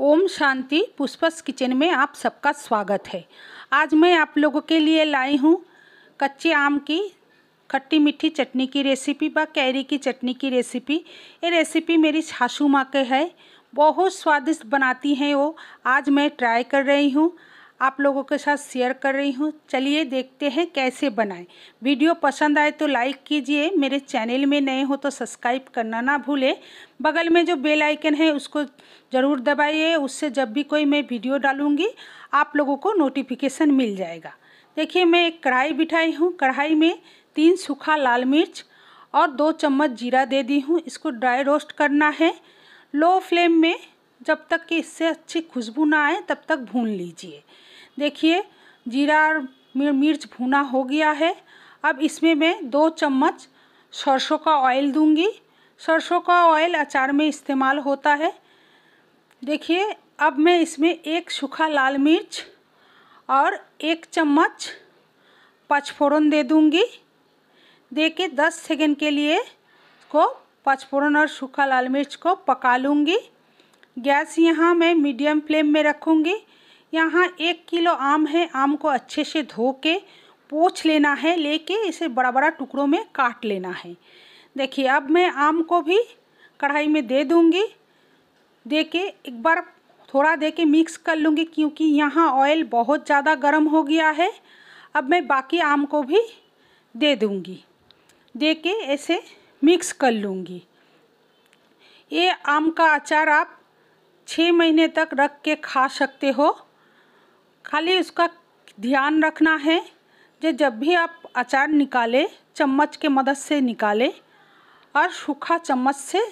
ओम शांति पुष्पस kitchen में आप सबका स्वागत है आज मैं आप लोगों के लिए लाई हूँ कच्चे आम की खट्टी मीठी चटनी की रेसिपी व कैरी की चटनी की रेसिपी ये रेसिपी मेरी सासू माँ के है बहुत स्वादिष्ट बनाती हैं वो आज मैं ट्राई कर रही हूँ आप लोगों के साथ शेयर कर रही हूँ चलिए देखते हैं कैसे बनाएं वीडियो पसंद आए तो लाइक कीजिए मेरे चैनल में नए हो तो सब्सक्राइब करना ना भूलें बगल में जो बेल आइकन है उसको ज़रूर दबाइए उससे जब भी कोई मैं वीडियो डालूँगी आप लोगों को नोटिफिकेशन मिल जाएगा देखिए मैं एक कढ़ाई बिठाई हूँ कढ़ाई में तीन सूखा लाल मिर्च और दो चम्मच जीरा दे दी हूँ इसको ड्राई रोस्ट करना है लो फ्लेम में जब तक कि इससे अच्छी खुशबू ना आए तब तक भून लीजिए देखिए जीरा और मिर्च भुना हो गया है अब इसमें मैं दो चम्मच सरसों का ऑयल दूंगी सरसों का ऑयल अचार में इस्तेमाल होता है देखिए अब मैं इसमें एक सूखा लाल मिर्च और एक चम्मच पचफोरन दे दूंगी दे के दस सेकेंड के लिए को पचफोरन और सूखा लाल मिर्च को पका लूँगी गैस यहाँ मैं मीडियम फ्लेम में रखूँगी यहाँ एक किलो आम है आम को अच्छे से धो के पोछ लेना है लेके इसे बड़ा बड़ा टुकड़ों में काट लेना है देखिए अब मैं आम को भी कढ़ाई में दे दूँगी दे के एक बार थोड़ा दे के मिक्स कर लूँगी क्योंकि यहाँ ऑयल बहुत ज़्यादा गर्म हो गया है अब मैं बाकी आम को भी दे दूँगी दे के ऐसे मिक्स कर लूँगी ये आम का अचार आप छः महीने तक रख के खा सकते हो खाली उसका ध्यान रखना है जो जब भी आप अचार निकालें चम्मच के मदद से निकालें और सूखा चम्मच से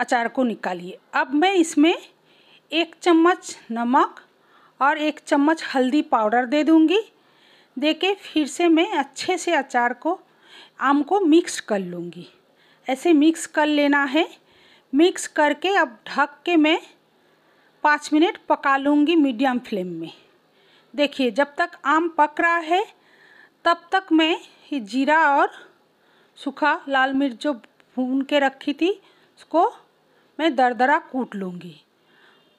अचार को निकालिए अब मैं इसमें एक चम्मच नमक और एक चम्मच हल्दी पाउडर दे दूँगी दे के फिर से मैं अच्छे से अचार को आम को मिक्स कर लूँगी ऐसे मिक्स कर लेना है मिक्स करके अब ढक के मैं पाँच मिनट पका लूँगी मीडियम फ्लेम में देखिए जब तक आम पक रहा है तब तक मैं ये जीरा और सूखा लाल मिर्च जो भून के रखी थी उसको मैं दरदरा कूट लूँगी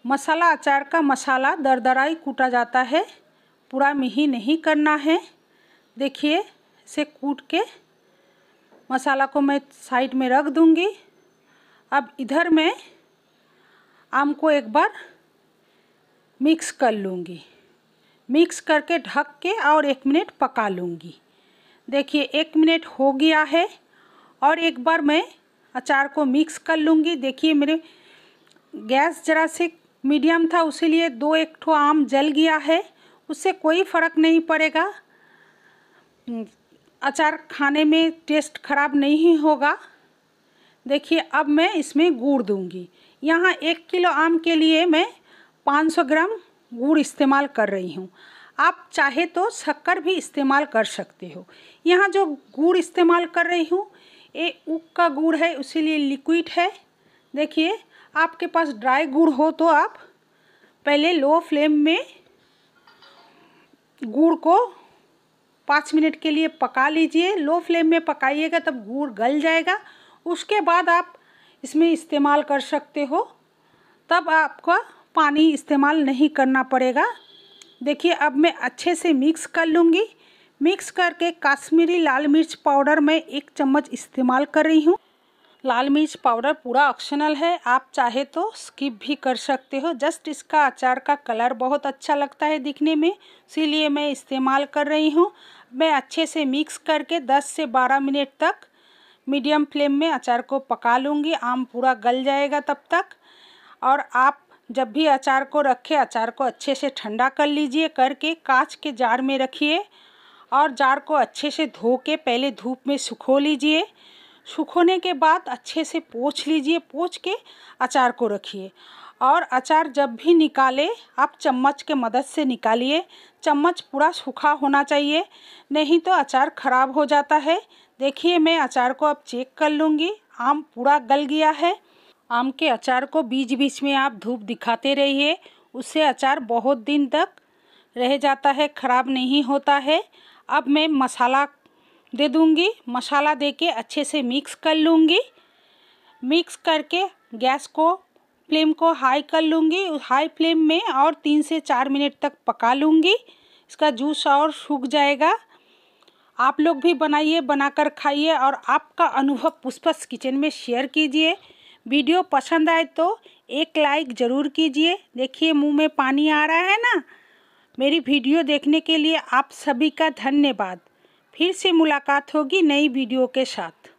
मसाला अचार का मसाला दरदरा ही कूटा जाता है पूरा मिही नहीं करना है देखिए इसे कूट के मसाला को मैं साइड में रख दूँगी अब इधर मैं आम को एक बार मिक्स कर लूँगी मिक्स करके ढक के और एक मिनट पका लूँगी देखिए एक मिनट हो गया है और एक बार मैं अचार को मिक्स कर लूँगी देखिए मेरे गैस ज़रा से मीडियम था उसीलिए दो एक ठो आम जल गया है उससे कोई फ़र्क नहीं पड़ेगा अचार खाने में टेस्ट ख़राब नहीं होगा देखिए अब मैं इसमें गुड़ दूँगी यहाँ एक किलो आम के लिए मैं 500 ग्राम गुड़ इस्तेमाल कर रही हूँ आप चाहे तो शक्कर भी इस्तेमाल कर सकते हो यहाँ जो गुड़ इस्तेमाल कर रही हूँ ये ऊक का गुड़ है उसीलिए लिक्विड है देखिए आपके पास ड्राई गुड़ हो तो आप पहले लो फ्लेम में गुड़ को पाँच मिनट के लिए पका लीजिए लो फ्लेम में पकाइएगा तब गुड़ गल जाएगा उसके बाद आप इसमें इस्तेमाल कर सकते हो तब आपका पानी इस्तेमाल नहीं करना पड़ेगा देखिए अब मैं अच्छे से मिक्स कर लूँगी मिक्स करके काश्मीरी लाल मिर्च पाउडर मैं एक चम्मच इस्तेमाल कर रही हूँ लाल मिर्च पाउडर पूरा ऑप्शनल है आप चाहे तो स्किप भी कर सकते हो जस्ट इसका अचार का कलर बहुत अच्छा लगता है दिखने में इसीलिए मैं इस्तेमाल कर रही हूँ मैं अच्छे से मिक्स करके 10 से 12 मिनट तक मीडियम फ्लेम में अचार को पका लूँगी आम पूरा गल जाएगा तब तक और आप जब भी अचार को रखें अचार को अच्छे से ठंडा कर लीजिए करके कांच के जार में रखिए और जार को अच्छे से धो के पहले धूप में सुखो लीजिए सुखोने के बाद अच्छे से पोछ लीजिए पोछ के अचार को रखिए और अचार जब भी निकाले आप चम्मच के मदद से निकालिए चम्मच पूरा सूखा होना चाहिए नहीं तो अचार ख़राब हो जाता है देखिए मैं अचार को अब चेक कर लूँगी आम पूरा गल गया है आम के अचार को बीच बीच में आप धूप दिखाते रहिए उससे अचार बहुत दिन तक रह जाता है ख़राब नहीं होता है अब मैं मसाला दे दूँगी मसाला दे के अच्छे से मिक्स कर लूँगी मिक्स करके गैस को फ्लेम को हाई कर लूँगी हाई फ्लेम में और तीन से चार मिनट तक पका लूँगी इसका जूस और सूख जाएगा आप लोग भी बनाइए बनाकर खाइए और आपका अनुभव पुष्पस किचन में शेयर कीजिए वीडियो पसंद आए तो एक लाइक ज़रूर कीजिए देखिए मुंह में पानी आ रहा है ना मेरी वीडियो देखने के लिए आप सभी का धन्यवाद फिर से मुलाकात होगी नई वीडियो के साथ